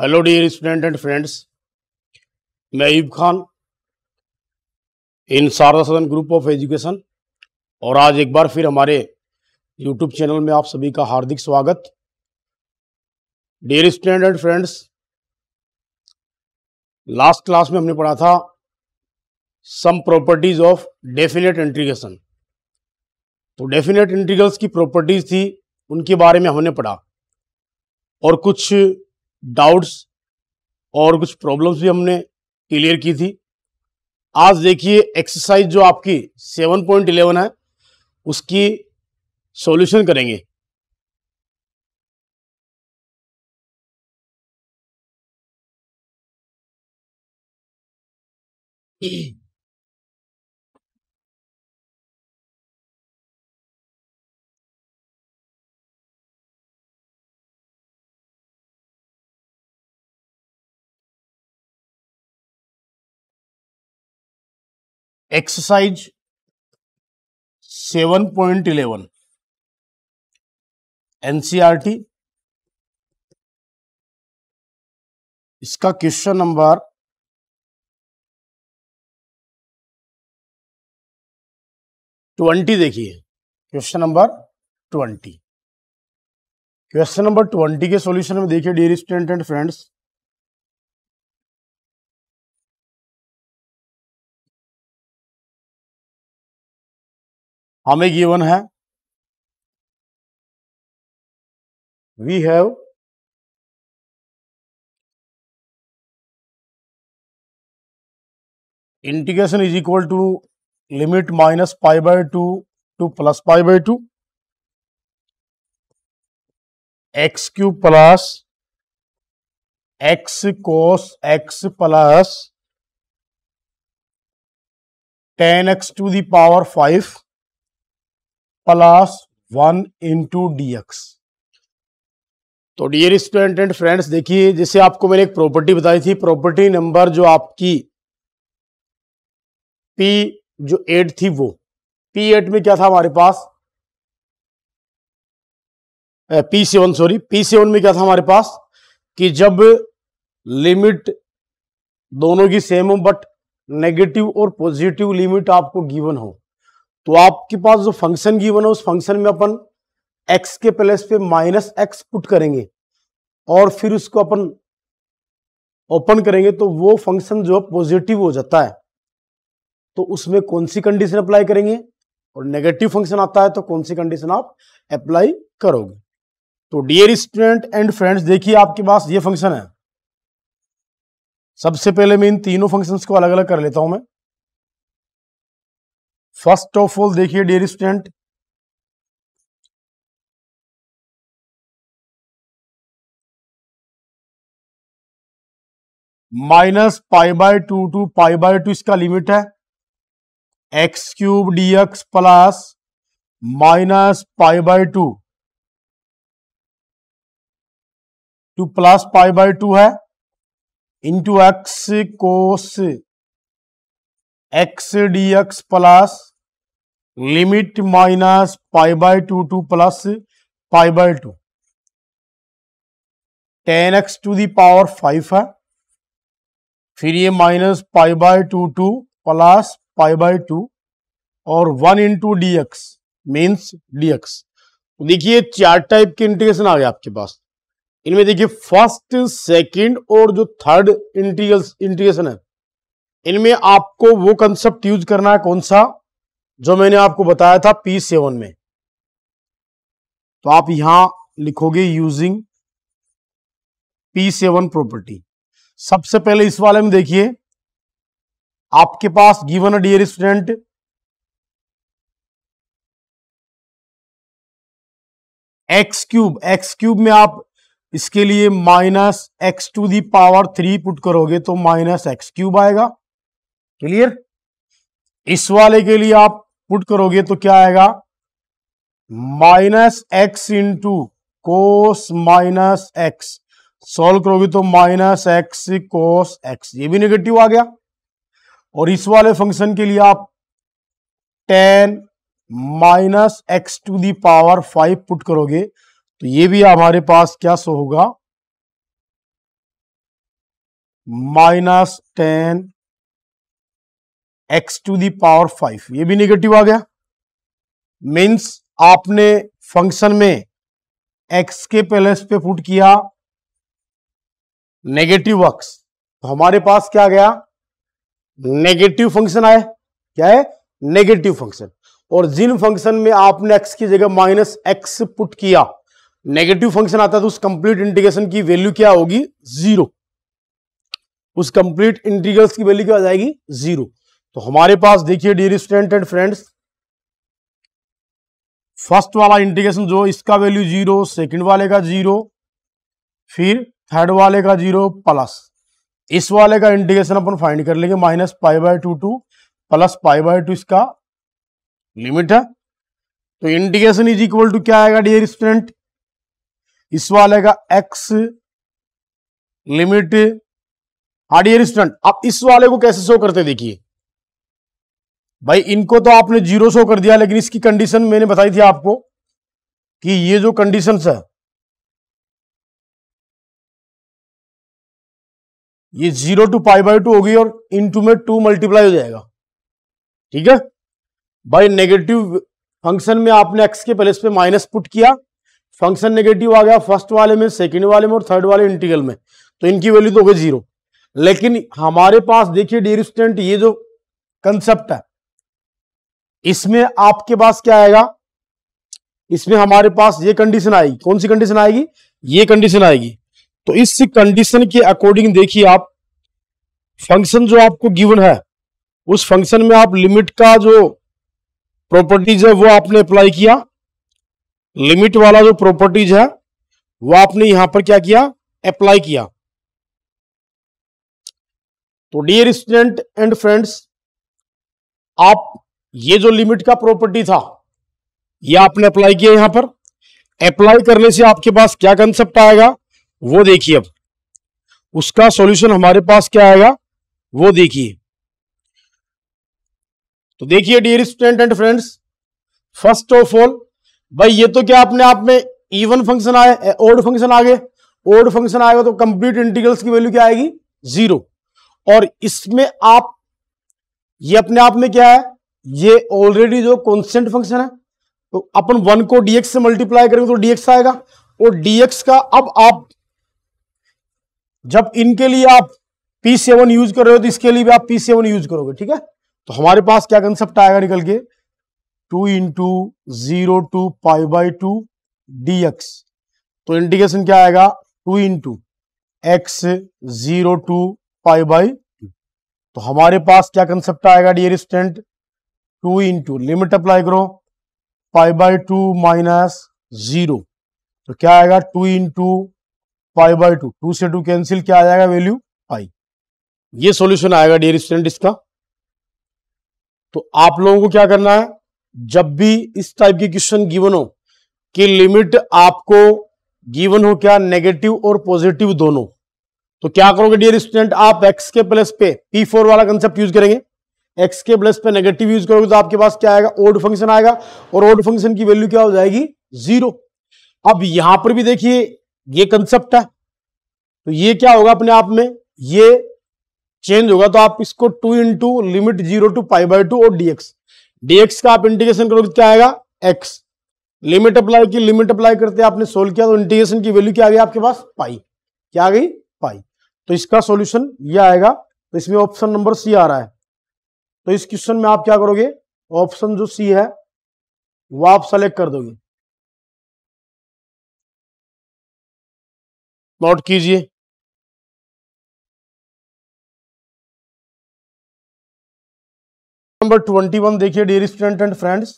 hello dear student and friends मैं ईब खान इन शारदा सदन ग्रुप ऑफ एजुकेशन और आज एक बार फिर हमारे यूट्यूब चैनल में आप सभी का हार्दिक स्वागत dear student and friends last class में हमने पढ़ा था some properties of definite integration तो डेफिनेट इंटीग्रल्स की प्रॉपर्टीज थी उनके बारे में हमने पढ़ा और कुछ डाउट्स और कुछ प्रॉब्लम्स भी हमने क्लियर की थी आज देखिए एक्सरसाइज जो आपकी 7.11 है उसकी सॉल्यूशन करेंगे exercise seven point eleven NCERT इसका क्वेश्चन नंबर ट्वेंटी देखिए question number twenty question number twenty के सॉल्यूशन में देखिए डियर स्टूडेंट एंड फ्रेंड्स हमें गिवन है we have integration is equal to limit minus pi by two to plus pi by two x cube plus x cos x plus tan x to the power five plus one into d तो dear student and friends देखिए जैसे आपको मैंने एक property बताई थी property number जो आपकी पी जो एट थी वो पी एट में क्या था हमारे पास P seven sorry P seven में क्या था हमारे पास कि जब लिमिट दोनों की सेम हो बट नेगेटिव और पॉजिटिव लिमिट आपको गिवन हो तो आपके पास जो फंक्शन गिवन है उस फंक्शन में अपन एक्स के प्लेस पे माइनस एक्स पुट करेंगे और फिर उसको अपन ओपन करेंगे तो वो फंक्शन जो पॉजिटिव हो जाता है तो उसमें कौन सी कंडीशन अप्लाई करेंगे और नेगेटिव फंक्शन आता है तो कौन सी कंडीशन आप अप्लाई करोगे तो डियर स्टूडेंट एंड फ्रेंड्स देखिए आपके पास ये फंक्शन है सबसे पहले मैं इन तीनों फंक्शंस को अलग अलग कर लेता हूं मैं फर्स्ट ऑफ ऑल देखिए dear student minus pi by two to pi by two इसका लिमिट है x cube d x plus minus pi by two to plus pi by two है into x cos x d x plus limit minus pi by two to plus pi by two tan x to the power five है फिर ये minus pi by two to plus pi by to और one into d x means d x देखिए चार type के integration आ गए आपके पास इनमें देखिए फर्स्ट सेकंड और जो थर्ड इंटीग्रेशन है इनमें आपको वो कंसेप्ट यूज करना है कौन सा जो मैंने आपको बताया था पी सेवन में तो आप यहां लिखोगे यूजिंग पी सेवन प्रॉपर्टी सबसे पहले इस वाले में देखिए आपके पास given a dear student x cube x cube में आप इसके लिए minus x to the power three put करोगे तो माइनस एक्स क्यूब आएगा क्लियर इस वाले के लिए आप पुट करोगे तो क्या आएगा minus x into cos minus x solve करोगे तो माइनस एक्स कोस एक्स ये भी नेगेटिव आ गया और इस वाले फंक्शन के लिए आप ten minus x to the power five put करोगे तो ये भी हमारे पास क्या सो होगा minus ten x to the power five ये भी निगेटिव आ गया मीन्स आपने फंक्शन में एक्स के पैलेस पे फुट किया नेगेटिव अक्स तो हमारे पास क्या गया नेगेटिव फंक्शन आए क्या है नेगेटिव फंक्शन और जिन फंक्शन में आपने एक्स की जगह माइनस एक्स पुट किया नेगेटिव फंक्शन आता है तो उस कंप्लीट इंटीग्रेशन की वैल्यू क्या होगी जीरो उस कंप्लीट इंटीग्रल्स की वैल्यू क्या आ जाएगी जीरो तो हमारे पास देखिए dear student and friends first वाला इंटीग्रेशन जो इसका वैल्यू जीरो सेकंड वाले का जीरो फिर थर्ड वाले का जीरो प्लस इस वाले का इंटीग्रेशन अपन फाइंड कर लेंगे minus pi by two to plus pi by two इसका लिमिट है तो इंटीग्रेशन इज इक्वल टू क्या आएगा डियर स्टूडेंट इस वाले का एक्स लिमिट हाँ डियर स्टूडेंट आप इस वाले को कैसे शो करते देखिए भाई इनको तो आपने जीरो सो कर दिया लेकिन इसकी कंडीशन मैंने बताई थी आपको कि ये जो कंडीशन है ये zero to pi by two होगी और इनटू में टू मल्टीप्लाई हो जाएगा ठीक है भाई नेगेटिव फंक्शन में आपने एक्स के प्लेस पे माइनस पुट किया फंक्शन नेगेटिव आ गया फर्स्ट वाले में सेकंड वाले में और थर्ड वाले इंटीग्रल में तो इनकी वैल्यू तो हो गई जीरो लेकिन हमारे पास देखिए डेरिस्टेंट ये जो कंसेप्ट है इसमें आपके पास क्या आएगा इसमें हमारे पास ये कंडीशन आएगी कौन सी कंडीशन आएगी ये कंडीशन आएगी तो इस कंडीशन के अकॉर्डिंग देखिए आप फंक्शन जो आपको गिवन है उस फंक्शन में आप लिमिट का जो प्रॉपर्टीज है वो आपने अप्लाई किया लिमिट वाला जो प्रॉपर्टीज है वो आपने यहां पर क्या किया अप्लाई किया तो डियर स्टूडेंट एंड फ्रेंड्स आप ये जो लिमिट का प्रॉपर्टी था ये आपने अप्लाई किया यहां पर अप्लाई करने से आपके पास क्या कंसेप्ट आएगा वो देखिए अब उसका सॉल्यूशन हमारे पास क्या आएगा वो देखिए तो देखिए dear student and friends first of all भाई ये तो क्या आपने आप में इवन फंक्शन आए ओड फंक्शन आ गए ओड फंक्शन आएगा तो कंप्लीट इंटीग्रल्स की वैल्यू क्या आएगी जीरो और इसमें आप ये अपने आप में क्या है ये ऑलरेडी जो कॉन्स्टेंट फंक्शन है तो अपन वन को डीएक्स से मल्टीप्लाई करेंगे तो डीएक्स आएगा और डीएक्स का अब आप जब इनके लिए आप पी सेवन यूज कर रहे हो तो इसके लिए भी आप पी सेवन यूज करोगे ठीक है तो हमारे पास क्या कंसेप्ट आएगा निकल के two into zero to pi by two d x तो इंडिकेशन क्या आएगा two into x zero to pi by two तो हमारे पास क्या कंसेप्ट आएगा dear student two into limit apply करो pi by two minus zero तो क्या आएगा two into pi by two two से टू कैंसिल क्या आ जाएगा वैल्यू पाई ये सॉल्यूशन आएगा डियर स्टूडेंट इसका तो आप लोगों को क्या करना है जब भी इस टाइप के क्वेश्चन गिवन हो कि लिमिट आपको गिवन हो क्या नेगेटिव और पॉजिटिव दोनों तो क्या करोगे डियर स्टूडेंट आप एक्स के प्लस पे पी फोर वाला कंसेप्ट यूज करेंगे एक्स के प्लस पे नेगेटिव यूज करोगे तो आपके पास क्या आएगा ओड फंक्शन आएगा और ओड फंक्शन की वैल्यू क्या हो जाएगी जीरो अब यहां पर भी देखिए ये कंसेप्ट है तो ये क्या होगा अपने आप में ये चेंज होगा तो आप इसको two into limit zero to pi by two और डीएक्स डीएक्स का आप इंटीग्रेशन करोगे तो क्या आएगा एक्स लिमिट अप्लाई की लिमिट अप्लाई करते आपने सोल्व किया तो इंटीग्रेशन की वैल्यू क्या आ गई आपके पास पाई क्या आ गई पाई तो इसका सॉल्यूशन ये आएगा तो इसमें ऑप्शन नंबर सी आ रहा है तो इस क्वेश्चन में आप क्या करोगे ऑप्शन जो सी है वो आप सेलेक्ट कर दोगे नोट कीजिए नंबर ट्वेंटी वन देखिए dear student and friends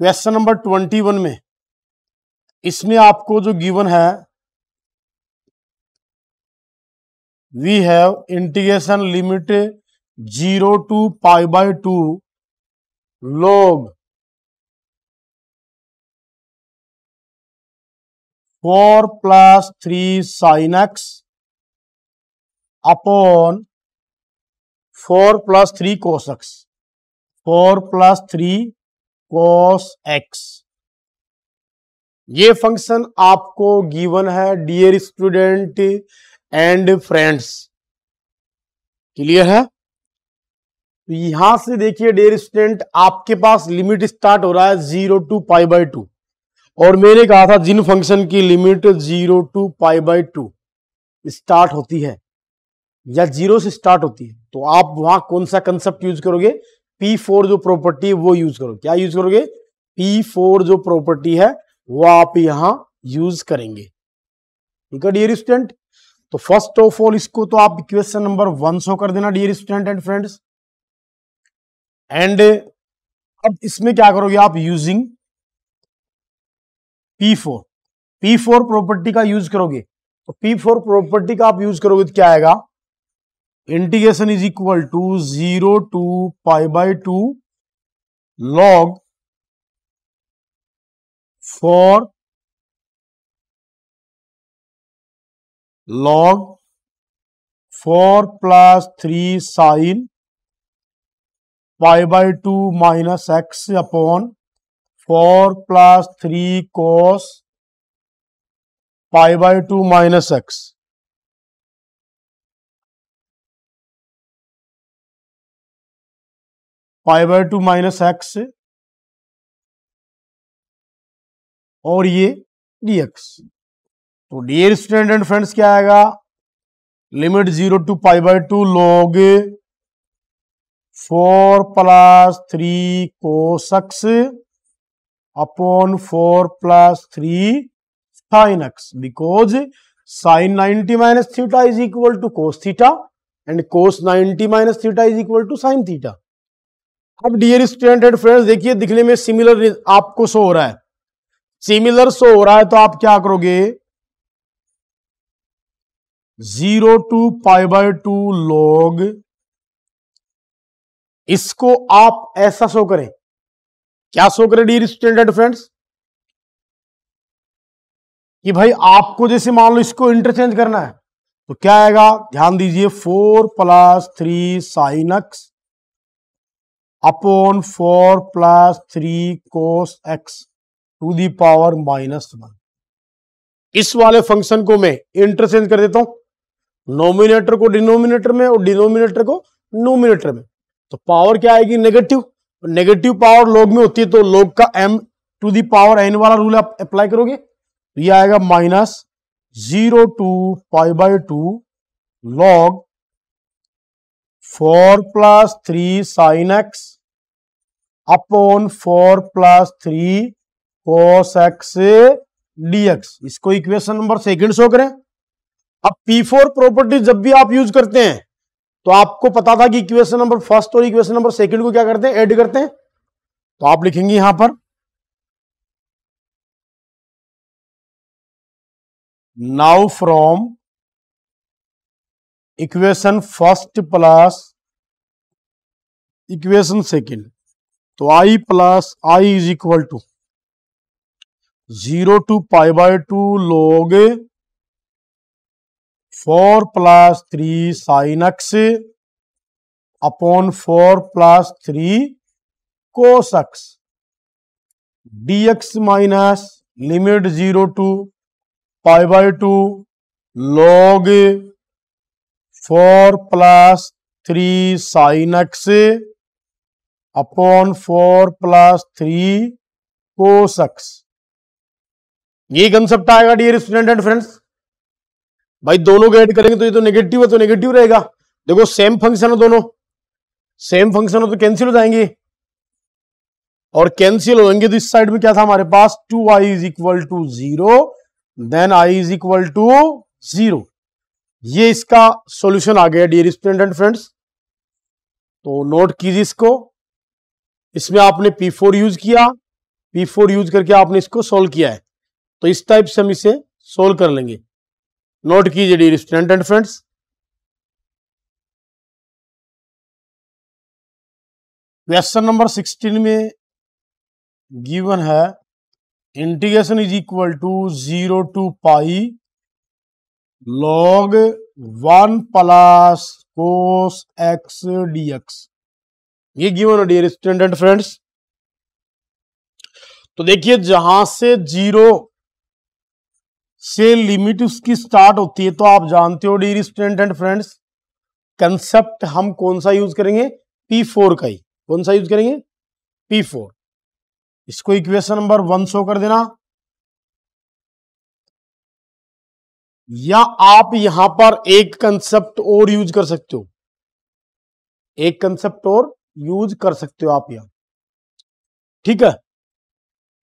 question number twenty one में इसमें आपको जो गिवन है we have integration limit 0 to pi by 2 log 4 plus 3 sin x upon 4 plus 3 cos x 4 plus 3 cos x ये function आपको given है dear student and friends clear है तो यहां से देखिए डेयर स्टूडेंट आपके पास लिमिट स्टार्ट हो रहा है zero to pi by two और मैंने कहा था जिन फंक्शन की limit zero to pi by two start होती है या जीरो से स्टार्ट होती है तो आप वहां कौन सा कंसेप्ट यूज करोगे पी फोर जो प्रॉपर्टी है वो यूज करोगे क्या यूज करोगे पी फोर जो प्रॉपर्टी है वो आप यहां यूज करेंगे ठीक है डियर स्टूडेंट तो फर्स्ट ऑफ ऑल इसको तो आप क्वेश्चन नंबर वन सो कर देना dear student and friends and अब इसमें क्या करोगे आप using P four P four property का यूज करोगे तो पी फोर प्रॉपर्टी का आप यूज करोगे तो क्या आएगा integration is equal to zero to pi by two log four log 4 plus three sine pi by two minus x upon four plus three cos pi by two minus x pi by two minus x और ये dx तो dear student and friends क्या आएगा limit zero to pi by two log four plus three cos x upon four plus three sine x because sine ninety minus theta is equal to cos theta and cos ninety minus theta is equal to sine theta अब dear student and friends देखिए दिखने में similar आपको show हो रहा है similar show हो रहा है तो आप क्या करोगे zero to pi by two log इसको आप ऐसा शो करें क्या शो करें डी स्टैंडर्ड फ्रेंड्स कि भाई आपको जैसे मान लो इसको इंटरचेंज करना है तो क्या आएगा ध्यान दीजिए four plus three sine x upon four plus three cos x to the power minus one इस वाले फंक्शन को मैं इंटरचेंज कर देता हूं नोमिनेटर को डिनोमिनेटर में और डिनोमिनेटर को नोमिनेटर में तो पावर क्या आएगी नेगेटिव नेगेटिव पावर लोग में होती है तो लोग का m to the power n वाला रूल आप अप्लाई करोगे तो ये आएगा minus zero to five by two log four plus three sine x upon four plus three cos x d x इसको इक्वेशन नंबर सेकंड शो करें अब P4 property जब भी आप यूज करते हैं तो आपको पता था कि इक्वेशन नंबर फर्स्ट और इक्वेशन नंबर सेकंड को क्या करते हैं ऐड करते हैं तो आप लिखेंगे यहां पर now from equation first plus equation second तो I plus I is equal to zero to pi by two log four plus three sine x upon four plus three cos x d x minus limit zero to pi by two log four plus three sine x upon four plus three cos x यही concept आएगा dear student and friends भाई दोनों को add करेंगे तो ये तो negative है तो नेगेटिव रहेगा देखो सेम फंक्शन है दोनों सेम फंक्शन है तो कैंसिल हो जाएंगे और कैंसिल जाएंगे तो इस साइड में क्या था हमारे पास two I is equal to zero then I is equal to zero ये इसका सॉल्यूशन आ गया डियर स्टूडेंट एंड फ्रेंड्स तो नोट कीजिए इसको इसमें आपने P4 यूज किया P4 यूज करके आपने इसको सोल्व किया है तो इस टाइप से हम इसे सोल्व कर लेंगे नोट कीजिए dear student and friends question number 16 में गिवन है integration is equal to zero to pi log one plus cos x dx ये गिवन है डियर स्टूडेंट एंड फ्रेंड्स तो देखिए जहां से जीरो से लिमिट उसकी स्टार्ट होती है तो आप जानते हो dear student and friends concept हम कौन सा यूज करेंगे पी फोर का ही कौन सा यूज करेंगे पी फोर इसको इक्वेशन नंबर वन शो कर देना या आप यहां पर एक कंसेप्ट और यूज कर सकते हो एक कंसेप्ट और यूज कर सकते हो आप यहां ठीक है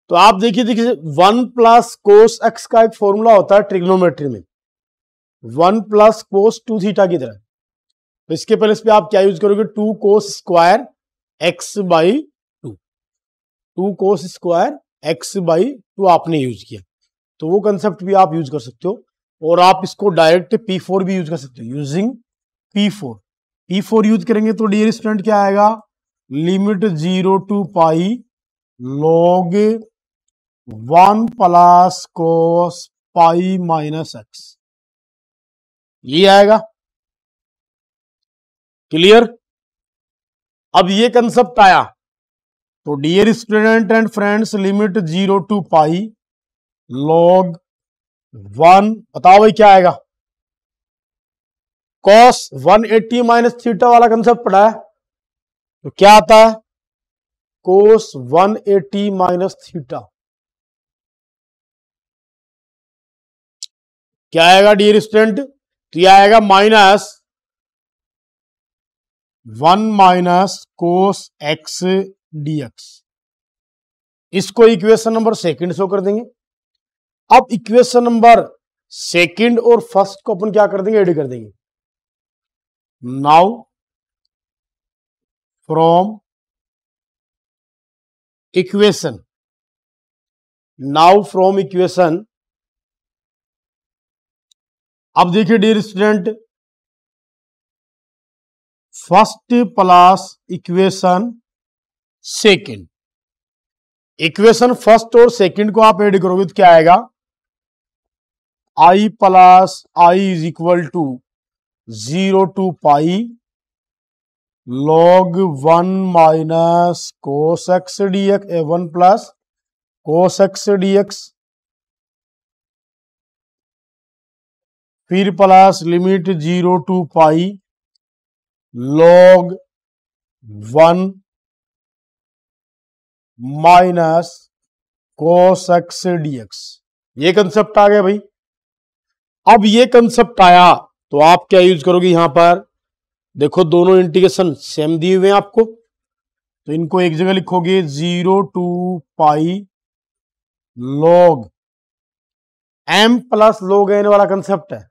तो आप देखिए देखिए वन प्लस कोस एक्स का एक फॉर्मूला होता है ट्रिग्नोमेट्री में one plus cos two theta की तरह तो इसके पहले इस पर आप क्या यूज करोगे two cos square x by two two cos square x by two आपने यूज किया तो वो कंसेप्ट भी आप यूज कर सकते हो और आप इसको डायरेक्ट पी फोर भी यूज कर सकते हो using P four P four use करेंगे तो डियर स्टूडेंट क्या आएगा limit zero to pi log one plus cos pi minus x ये आएगा क्लियर अब ये कंसेप्ट आया तो dear student and friends limit zero to pi log one बताओ भाई क्या आएगा कॉस 180 एट्टी माइनस थीटा वाला कंसेप्ट पढ़ा है तो क्या आता है कोस 180 एट्टी माइनस थीटा क्या आएगा डी रिस्टेंट तो यह आएगा minus one minus cos x dx इसको इक्वेशन नंबर सेकंड शो कर देंगे अब इक्वेशन नंबर सेकंड और फर्स्ट को अपन क्या कर देंगे एड कर देंगे now from equation now from equation अब देखिए dear student first plus equation second equation first और सेकंड को आप एड करोगे तो क्या आएगा I plus I is equal to zero to pi log one minus cos x d x one plus cos x d x फिर plus limit zero to pi log one minus cos x dx ये concept आ गया भाई अब ये concept आया तो आप क्या यूज करोगे यहां पर देखो दोनों इंटीग्रेशन सेम दिए हुए हैं आपको तो इनको एक जगह लिखोगे zero to pi log m plus log n वाला कंसेप्ट है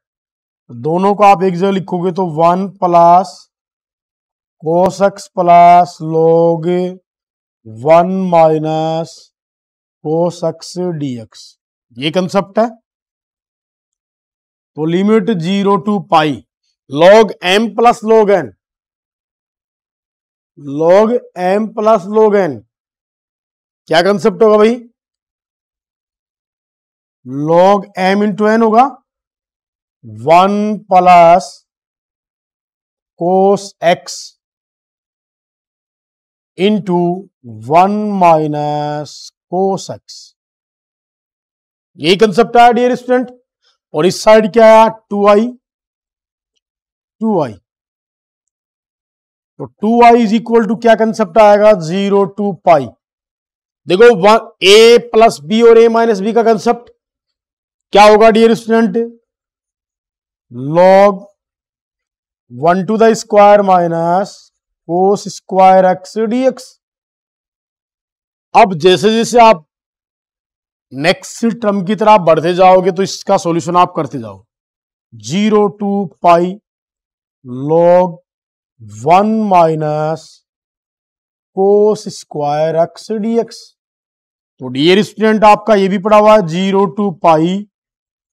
दोनों को आप एक जगह लिखोगे तो one plus cos x x plus log one minus cos x ये कंसेप्ट है तो limit zero to pi log m plus log n log m plus log n क्या कंसेप्ट होगा भाई लॉग एम इंटू एन होगा one plus cos x into one minus cos x यही concept आया dear student और इस side क्या आया टू आई टू आई तो two I is equal to क्या कंसेप्ट आएगा जीरो टू पाई देखो वन ए प्लस बी और ए माइनस बी का कंसेप्ट क्या होगा dear student log 1 to the square minus cos square x dx अब जैसे जैसे आप नेक्स्ट टर्म की तरह बढ़ते जाओगे तो इसका सॉल्यूशन आप करते जाओ zero to pi log one minus cos square x d x तो डियर स्टूडेंट आपका ये भी पड़ा हुआ है जीरो टू पाई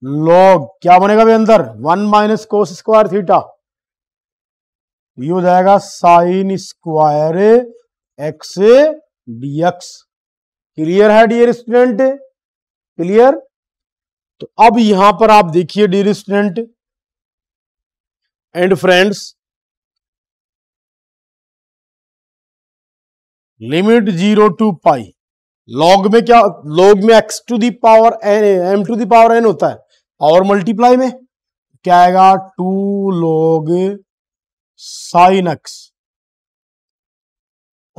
लॉग क्या बनेगा भाई अंदर one minus cos square theta ये हो जाएगा sine square x d x clear है डियर स्टूडेंट क्लियर तो अब यहां पर आप देखिए dear student and friends limit zero to pi log में क्या लॉग में x to the power n m to the power n होता है और मल्टीप्लाई में क्या आएगा टू लोग साइन एक्स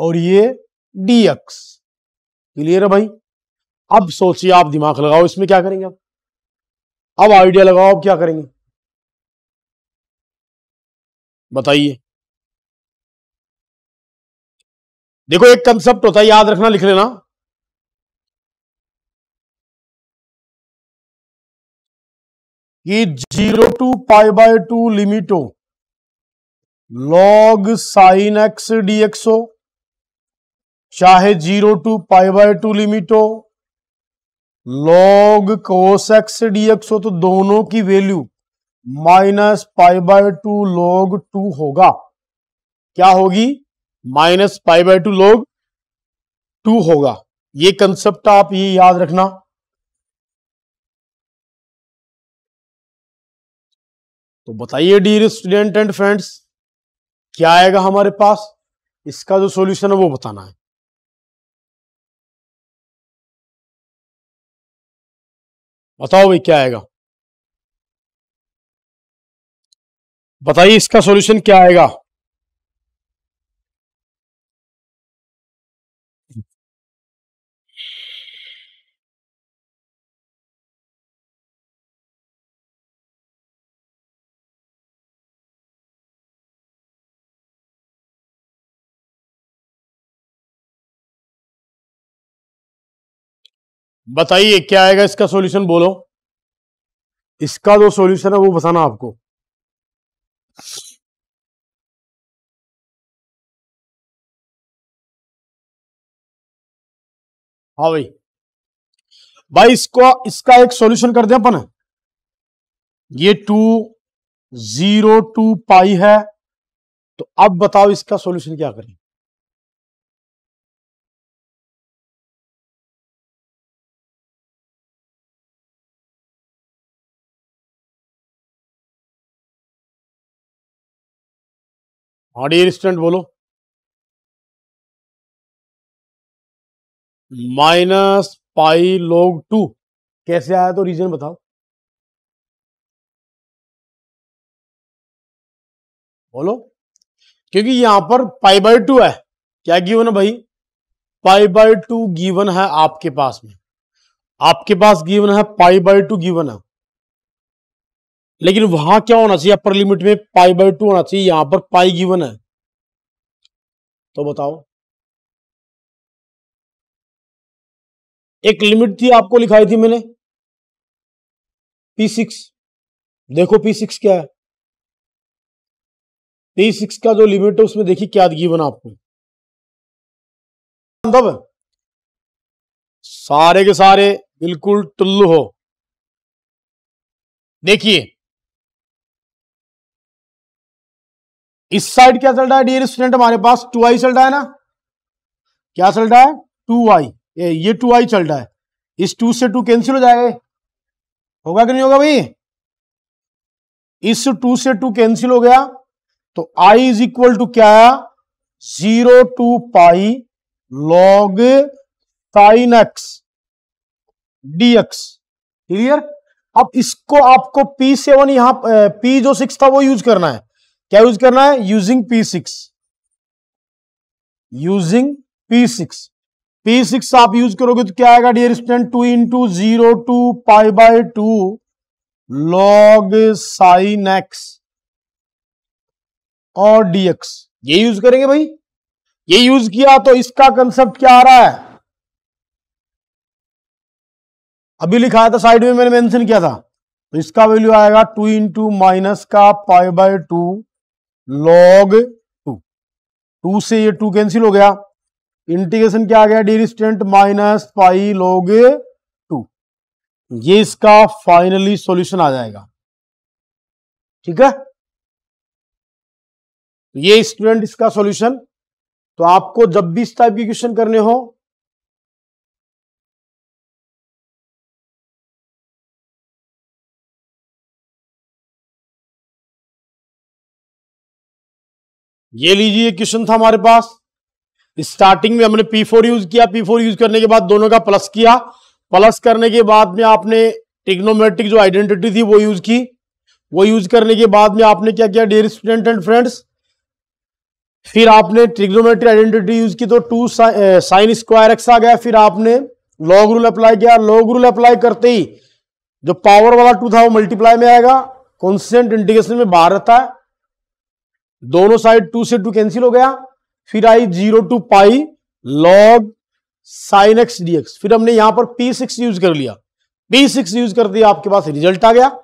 और ये डी एक्स क्लियर है भाई अब सोचिए आप दिमाग लगाओ इसमें क्या करेंगे आप अब आइडिया लगाओ आप क्या करेंगे बताइए देखो एक कंसेप्ट होता है याद रखना लिख लेना कि zero to pi by two लिमिटो log sine x d x हो चाहे zero to pi by two लिमिटो log cos x d x हो तो दोनों की value minus pi by two log two होगा क्या होगी minus pi by two log two होगा ये कंसेप्ट आप ये याद रखना तो बताइए डियर स्टूडेंट एंड फ्रेंड्स क्या आएगा हमारे पास इसका जो सॉल्यूशन है वो बताना है बताओ भाई क्या आएगा बताइए इसका सॉल्यूशन क्या आएगा बताइए क्या आएगा इसका सॉल्यूशन बोलो इसका जो सॉल्यूशन है वो बताना आपको हाँ भाई भाई इसको इसका एक सॉल्यूशन कर दें अपन ये टू जीरो टू पाई है तो अब बताओ इसका सॉल्यूशन क्या करें ऑडियर स्टूडेंट बोलो माइनस पाई लोग टू कैसे आया तो रीजन बताओ बोलो क्योंकि यहां पर पाई बाई टू है क्या गिवन है भाई पाई बाई टू गिवन है आपके पास में आपके पास गिवन है पाई बाई टू गिवन है लेकिन वहां क्या होना चाहिए अपर लिमिट में पाई बाई टू होना चाहिए यहां पर पाई गिवन है तो बताओ एक लिमिट थी आपको लिखाई थी मैंने पी सिक्स देखो पी सिक्स क्या है पी सिक्स का जो लिमिट है उसमें देखिए क्या गिवन आपको मतलब सारे के सारे बिल्कुल टुल्लू हो देखिए इस साइड क्या चल रहा है डियर स्टूडेंट हमारे पास टू आई चल रहा है ना क्या चल रहा है टू आई ये टू आई चल रहा है इस टू से टू कैंसिल हो जाएगा होगा कि नहीं होगा भाई इस टू से टू कैंसिल हो गया तो आई इज इक्वल टू क्या आया zero to pi log sine x d x clear अब इसको आपको पी सेवन यहां पी जो सिक्स था वो यूज करना है क्या यूज करना है using P six using P six P six आप यूज करोगे तो क्या आएगा dear student two into zero to pi by two log sine x और डीएक्स ये यूज करेंगे भाई ये यूज किया तो इसका कंसेप्ट क्या आ रहा है अभी लिखा था साइड तो में मैंने मेंशन किया था तो इसका वैल्यू आएगा टू इंटू माइनस का pi by two log two two से ये टू कैंसिल हो गया इंटीग्रेशन क्या आ गया डिस्टेंट माइनस पाई लॉग टू ये इसका फाइनली सॉल्यूशन आ जाएगा ठीक है तो ये स्टूडेंट इसका सॉल्यूशन तो आपको जब भी इस टाइप के क्वेश्चन करने हो ये लीजिए क्वेश्चन था हमारे पास स्टार्टिंग में हमने पी फोर यूज किया पी फोर यूज करने के बाद दोनों का प्लस किया प्लस करने के बाद में आपने टिग्नोमेट्रिक जो आइडेंटिटी थी वो यूज की वो यूज करने के बाद में आपने क्या किया डियर स्टूडेंट एंड फ्रेंड्स फिर आपने ट्रिग्नोमेट्रिक आइडेंटिटी यूज की तो टू साइन स्क्वायर एक्स आ गया फिर आपने लॉग रूल अप्लाई किया लॉग रूल अप्लाई करते ही जो पावर वाला टू था वो मल्टीप्लाई में आएगा कॉन्स्टेंट इंटीग्रेशन में बाहर रहता है दोनों साइड टू से टू कैंसिल हो गया फिर आई zero to pi log sine x d x फिर हमने यहां पर पी सिक्स यूज कर लिया पी सिक्स यूज कर दिया आपके पास रिजल्ट आ गया